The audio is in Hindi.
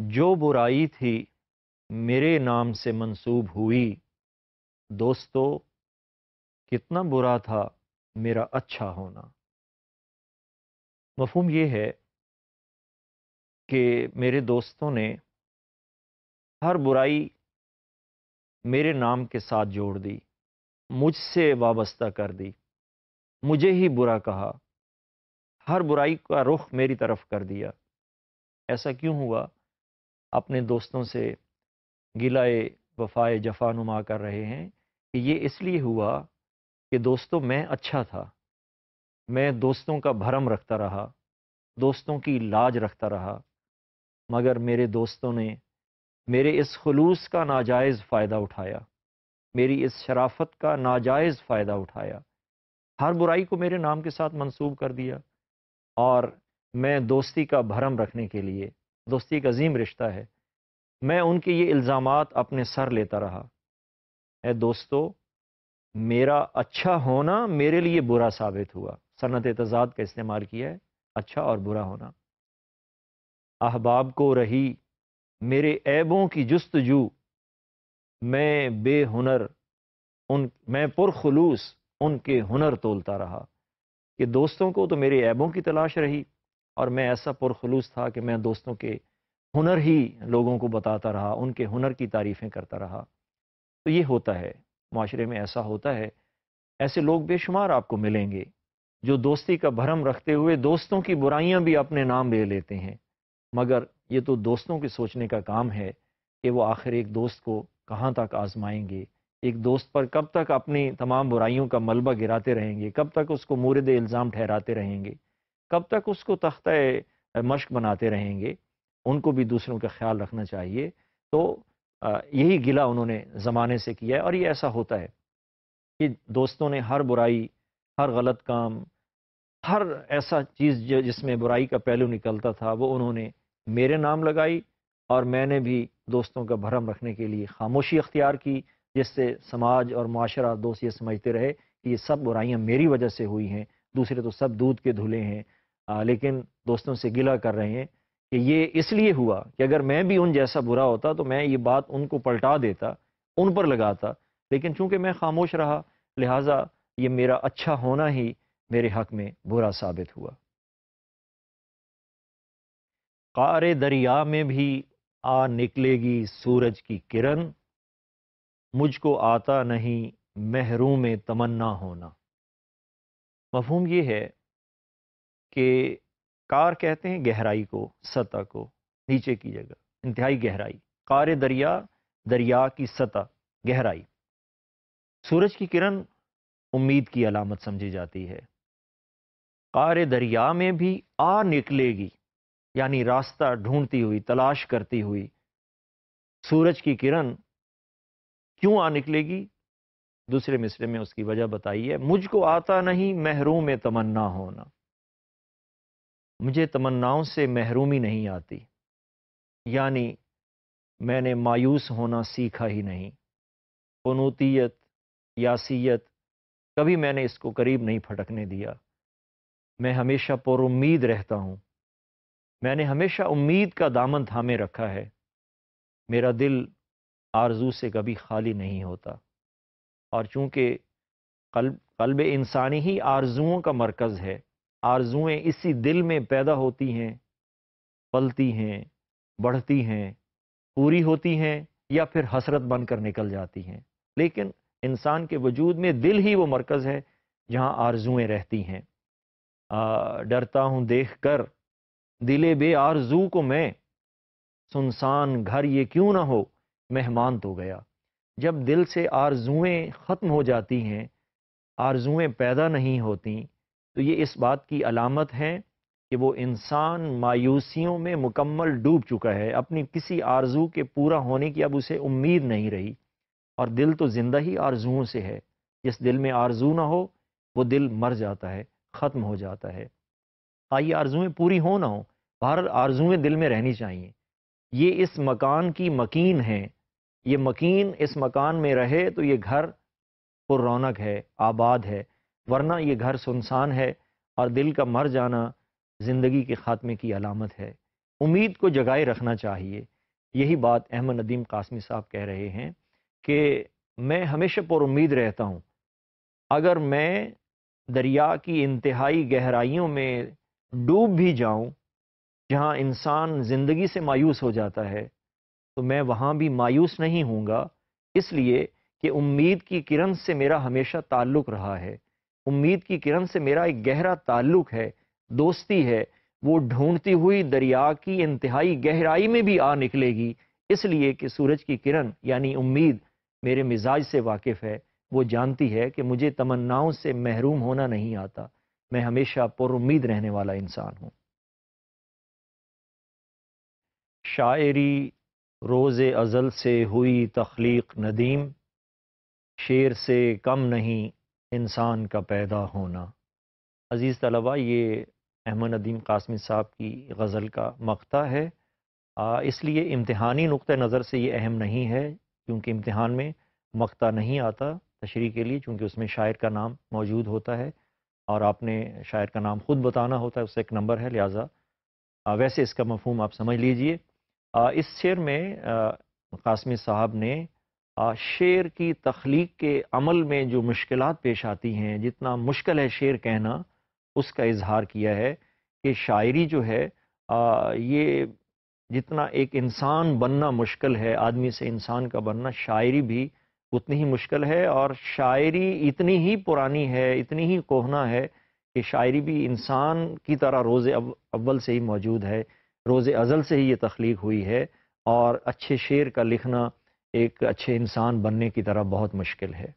जो बुराई थी मेरे नाम से मंसूब हुई दोस्तों कितना बुरा था मेरा अच्छा होना मफहम यह है कि मेरे दोस्तों ने हर बुराई मेरे नाम के साथ जोड़ दी मुझसे वाबस्ता कर दी मुझे ही बुरा कहा हर बुराई का रुख मेरी तरफ कर दिया ऐसा क्यों हुआ अपने दोस्तों से गिलाए वफाए जफा नुमा कर रहे हैं कि ये इसलिए हुआ कि दोस्तों मैं अच्छा था मैं दोस्तों का भरम रखता रहा दोस्तों की लाज रखता रहा मगर मेरे दोस्तों ने मेरे इस खलूस का नाजायज़ फ़ायदा उठाया मेरी इस शराफत का नाजायज़ फ़ायदा उठाया हर बुराई को मेरे नाम के साथ मंसूब कर दिया और मैं दोस्ती का भरम रखने के लिए दोस्ती एक अजीम रिश्ता है मैं उनके ये इल्ज़ाम अपने सर लेता रहा है दोस्तों मेरा अच्छा होना मेरे लिए बुरा साबित हुआ सनत तज़ाद का इस्तेमाल किया है अच्छा और बुरा होना अहबाब को रही मेरे ऐबों की जस्त जस्तजू मैं बेहुनर उन मैं पुरखलूस उनके हुनर तोलता रहा कि दोस्तों को तो मेरे ऐबों की तलाश रही और मैं ऐसा पुरखलूस था कि मैं दोस्तों के हुनर ही लोगों को बताता रहा उनके हुनर की तारीफ़ें करता रहा तो ये होता है माशरे में ऐसा होता है ऐसे लोग बेशुमार आपको मिलेंगे जो दोस्ती का भरम रखते हुए दोस्तों की बुराइयाँ भी अपने नाम ले लेते हैं मगर ये तो दोस्तों के सोचने का काम है कि वो आखिर एक दोस्त को कहाँ तक आजमाएंगे एक दोस्त पर कब तक अपनी तमाम बुराइयों का मलबा गिराते रहेंगे कब तक उसको मूरद इल्ज़ाम ठहराते रहेंगे कब तक उसको तख्त मश्क बनाते रहेंगे उनको भी दूसरों का ख्याल रखना चाहिए तो यही गिला उन्होंने ज़माने से किया है और ये ऐसा होता है कि दोस्तों ने हर बुराई हर गलत काम हर ऐसा चीज़ जो जिसमें बुराई का पहलू निकलता था वो उन्होंने मेरे नाम लगाई और मैंने भी दोस्तों का भरम रखने के लिए खामोशी अख्तियार की जिससे समाज और माशरा दोस्त ये समझते रहे कि ये सब बुराइयाँ मेरी वजह से हुई हैं दूसरे तो सब दूध के धुले हैं आ, लेकिन दोस्तों से गिला कर रहे हैं कि ये इसलिए हुआ कि अगर मैं भी उन जैसा बुरा होता तो मैं ये बात उनको पलटा देता उन पर लगाता लेकिन चूंकि मैं खामोश रहा लिहाजा ये मेरा अच्छा होना ही मेरे हक में बुरा साबित हुआ कार दरिया में भी आ निकलेगी सूरज की किरण मुझको आता नहीं महरूम तमन्ना होना मफहूम ये है कि कार कहते हैं गहराई को सतह को नीचे की जगह इंतहाई गहराई कार दरिया दरिया की सतह गहराई सूरज की किरण उम्मीद की अलामत समझी जाती है कार दरिया में भी आ निकलेगी यानी रास्ता ढूंढती हुई तलाश करती हुई सूरज की किरण क्यों आ निकलेगी दूसरे मिसरे में उसकी वजह बताई है मुझको आता नहीं महरूम तमन्ना होना मुझे तमन्नाओं से महरूमी नहीं आती यानी मैंने मायूस होना सीखा ही नहीं कनूतीत यासीत कभी मैंने इसको करीब नहीं फटकने दिया मैं हमेशा पर उम्मीद रहता हूँ मैंने हमेशा उम्मीद का दामन थामे रखा है मेरा दिल आरजू से कभी खाली नहीं होता और चूँकि कल्ब कल्ब इंसानी ही आरजुओं का मरकज़ है आरजुएँ इसी दिल में पैदा होती हैं पलती हैं बढ़ती हैं पूरी होती हैं या फिर हसरत बन कर निकल जाती हैं लेकिन इंसान के वजूद में दिल ही वो मरकज़ है जहाँ आरजुएँ रहती हैं डरता हूँ देख कर दिले बे आरजू को मैं सुनसान घर ये क्यों ना हो मेहमान तो गया जब दिल से आरजुएँ ख़त्म हो जाती हैं आरजुएँ पैदा नहीं होती तो ये इस बात की अलामत है कि वो इंसान मायूसीियों में मुकम्मल डूब चुका है अपनी किसी आरजू के पूरा होने की अब उसे उम्मीद नहीं रही और दिल तो ज़िंदा ही आरजुओं से है जिस दिल में आरजू ना हो वो दिल मर जाता है ख़त्म हो जाता है आई आरजुएँ पूरी हो ना हो बहर आरजुएँ दिल में रहनी चाहिए ये इस मकान की मकीन हैं ये मकीन इस मकान में रहे तो ये घर पर रौनक है आबाद है वरना ये घर सुनसान है और दिल का मर जाना ज़िंदगी के ख़ात्मे की अलामत है उम्मीद को जगाए रखना चाहिए यही बात अहमद नदीम कासमी साहब कह रहे हैं कि मैं हमेशा पर उम्मीद रहता हूँ अगर मैं दरिया की इंतहाई गहराइयों में डूब भी जाऊँ जहाँ इंसान ज़िंदगी से मायूस हो जाता है तो मैं वहाँ भी मायूस नहीं हूँगा इसलिए कि उम्मीद की किरण से मेरा हमेशा ताल्लुक़ रहा है उम्मीद की किरण से मेरा एक गहरा ताल्लुक है दोस्ती है वो ढूंढती हुई दरिया की इंतहाई गहराई में भी आ निकलेगी इसलिए कि सूरज की किरण यानी उम्मीद मेरे मिजाज से वाकिफ़ है वो जानती है कि मुझे तमन्नाओं से महरूम होना नहीं आता मैं हमेशा पुरुद रहने वाला इंसान हूँ शायरी रोज़ अज़ल से हुई तख्लीक नदीम शेर से कम नहीं इंसान का पैदा होना अज़ीज़ तलबा ये अहमद नदीम कासमी साहब की गज़ल का मकता है इसलिए इम्तहानी नुक़ नज़र से ये अहम नहीं है क्योंकि इम्तहान में मकता नहीं आता तशरी के लिए चूँकि उसमें शायर का नाम मौजूद होता है और आपने शायर का नाम ख़ुद बताना होता है उससे एक नंबर है लिहाजा वैसे इसका मफहम आप समझ लीजिए इस शेर में कासमी साहब ने शेर की तख्लीक के अमल में जो मुश्किल पेश आती हैं जितना मुश्किल है शेर कहना उसका इजहार किया है कि शायरी जो है ये जितना एक इंसान बनना मुश्किल है आदमी से इंसान का बनना शायरी भी उतनी ही मुश्किल है और शायरी इतनी ही पुरानी है इतनी ही कोहना है कि शायरी भी इंसान की तरह रोज़ अव, अव्वल से ही मौजूद है रोज़ अज़ल से ही ये तख्लीक हुई है और अच्छे शेर का लिखना एक अच्छे इंसान बनने की तरह बहुत मुश्किल है